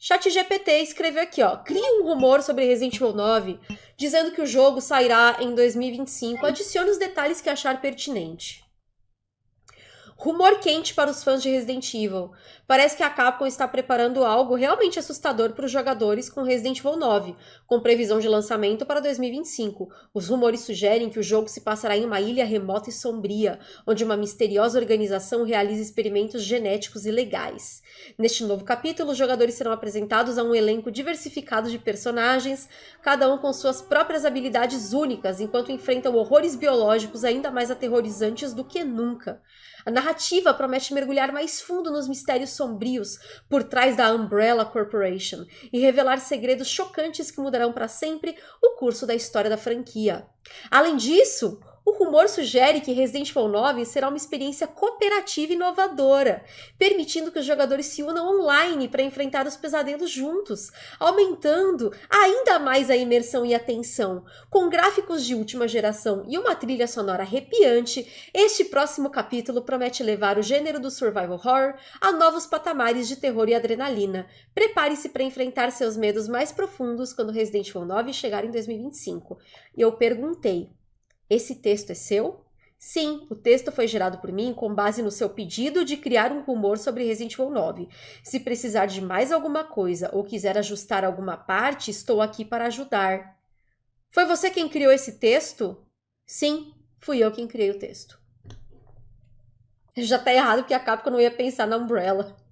ChatGPT escreveu aqui, ó, cria um rumor sobre Resident Evil 9, dizendo que o jogo sairá em 2025, adicione os detalhes que achar pertinente. Rumor quente para os fãs de Resident Evil. Parece que a Capcom está preparando algo realmente assustador para os jogadores com Resident Evil 9, com previsão de lançamento para 2025. Os rumores sugerem que o jogo se passará em uma ilha remota e sombria, onde uma misteriosa organização realiza experimentos genéticos ilegais. Neste novo capítulo, os jogadores serão apresentados a um elenco diversificado de personagens, cada um com suas próprias habilidades únicas, enquanto enfrentam horrores biológicos ainda mais aterrorizantes do que nunca. A narrativa promete mergulhar mais fundo nos mistérios sombrios por trás da Umbrella Corporation e revelar segredos chocantes que mudarão para sempre o curso da história da franquia. Além disso, rumor sugere que Resident Evil 9 será uma experiência cooperativa e inovadora, permitindo que os jogadores se unam online para enfrentar os pesadelos juntos, aumentando ainda mais a imersão e a tensão. Com gráficos de última geração e uma trilha sonora arrepiante, este próximo capítulo promete levar o gênero do survival horror a novos patamares de terror e adrenalina. Prepare-se para enfrentar seus medos mais profundos quando Resident Evil 9 chegar em 2025. E eu perguntei: esse texto é seu? Sim, o texto foi gerado por mim com base no seu pedido de criar um rumor sobre Resident Evil 9. Se precisar de mais alguma coisa ou quiser ajustar alguma parte, estou aqui para ajudar. Foi você quem criou esse texto? Sim, fui eu quem criei o texto. Já tá errado porque a Capcom não ia pensar na Umbrella.